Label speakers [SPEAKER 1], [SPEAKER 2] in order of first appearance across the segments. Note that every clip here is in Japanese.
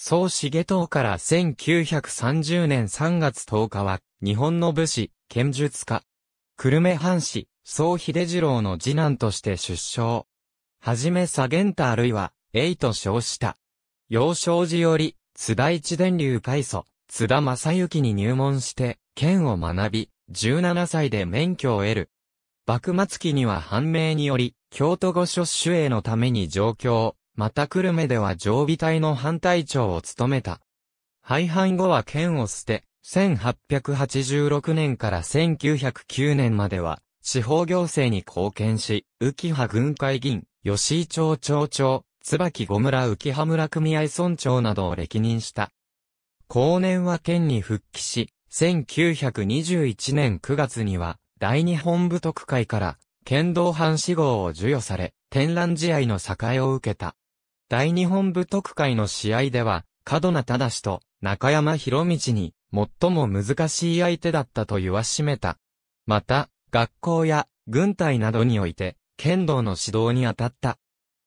[SPEAKER 1] 総重党から1930年3月10日は、日本の武士、剣術家。久留米藩士、総秀次郎の次男として出生。はじめ左源太あるいは、栄と称した。幼少時より、津田一伝流開祖、津田正幸に入門して、剣を学び、17歳で免許を得る。幕末期には判明により、京都御所主営のために上京、また久留米では常備隊の反対長を務めた。廃藩後は県を捨て、1886年から1909年までは、地方行政に貢献し、浮葉軍会議員、吉井町町長、椿小村浮葉村組合村長などを歴任した。後年は県に復帰し、1921年9月には、大日本部特会から、剣道藩士号を授与され、天覧試合の栄えを受けた。大日本武徳会の試合では、角名忠と中山博道に、最も難しい相手だったと言わしめた。また、学校や軍隊などにおいて、剣道の指導に当たった。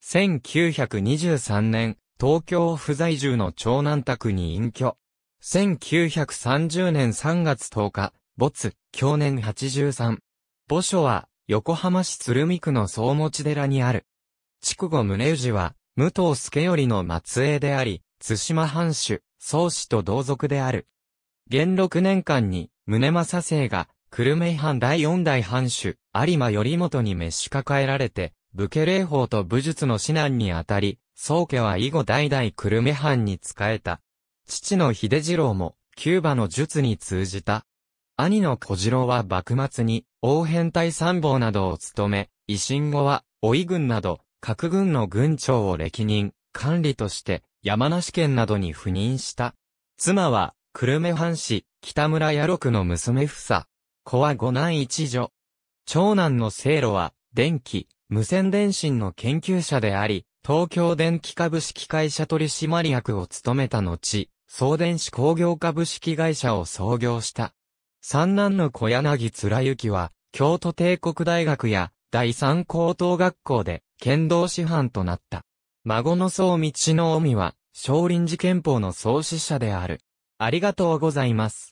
[SPEAKER 1] 1923年、東京不在住の長南宅に隠居。1930年3月10日、没、去年83。墓所は、横浜市鶴見区の総持寺にある。筑後宗氏は、武藤助頼の末裔であり、津島藩主、宗氏と同族である。元六年間に、宗正生が、久留米藩第四代藩主、有馬頼元に召し抱えられて、武家霊法と武術の指南にあたり、宗家は以後代々久留米藩に仕えた。父の秀次郎も、キューバの術に通じた。兄の小次郎は幕末に、王変態参謀などを務め、維新後は、老い軍など、各軍の軍長を歴任、管理として山梨県などに赴任した。妻は、久留米藩士、北村野六の娘房。子は五男一女。長男の聖路は、電気、無線電信の研究者であり、東京電気株式会社取締役を務めた後、送電子工業株式会社を創業した。三男の小柳貫之は、京都帝国大学や第三高等学校で剣道師範となった。孫の総道の臣は、少林寺拳法の創始者である。ありがとうございます。